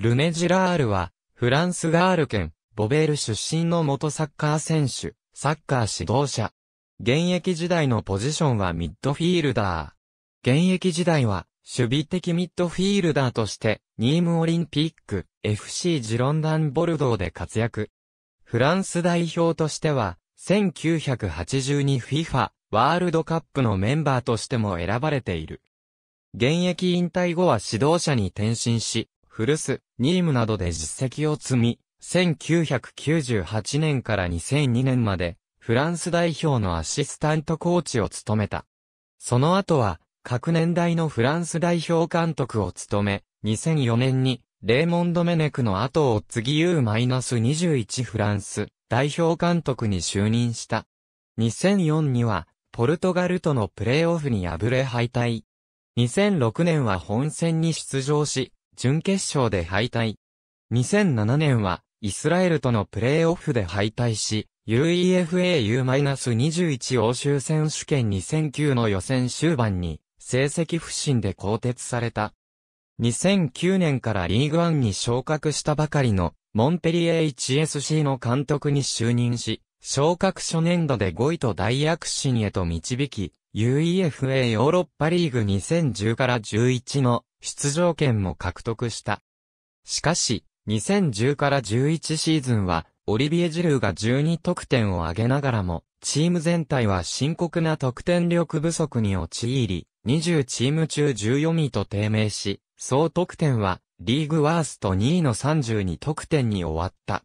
ルネジラールは、フランスガール県、ボベール出身の元サッカー選手、サッカー指導者。現役時代のポジションはミッドフィールダー。現役時代は、守備的ミッドフィールダーとして、ニームオリンピック、FC ジロンダンボルドーで活躍。フランス代表としては、1982FIFA ワールドカップのメンバーとしても選ばれている。現役引退後は指導者に転身し、古巣、ニームなどで実績を積み、1998年から2002年まで、フランス代表のアシスタントコーチを務めた。その後は、各年代のフランス代表監督を務め、2004年に、レーモンド・メネクの後を次 U-21 フランス代表監督に就任した。2004には、ポルトガルとのプレーオフに敗れ敗退。2006年は本戦に出場し、準決勝で敗退。2007年は、イスラエルとのプレーオフで敗退し、UEFAU-21 欧州選手権2009の予選終盤に、成績不振で更迭された。2009年からリーグワンに昇格したばかりの、モンペリエ HSC の監督に就任し、昇格初年度で5位と大躍進へと導き、UEFA ヨーロッパリーグ2010から11の出場権も獲得した。しかし、2010から11シーズンは、オリビエ・ジルーが12得点を挙げながらも、チーム全体は深刻な得点力不足に陥り、20チーム中14位と低迷し、総得点はリーグワースト2位の32得点に終わった。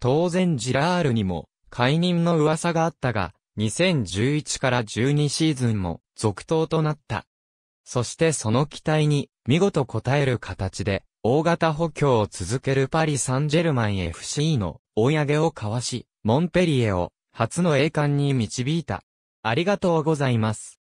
当然ジラールにも解任の噂があったが、2011から12シーズンも続投となった。そしてその期待に見事答える形で、大型補強を続けるパリ・サンジェルマン FC の追い上げをかわし、モンペリエを初の栄冠に導いた。ありがとうございます。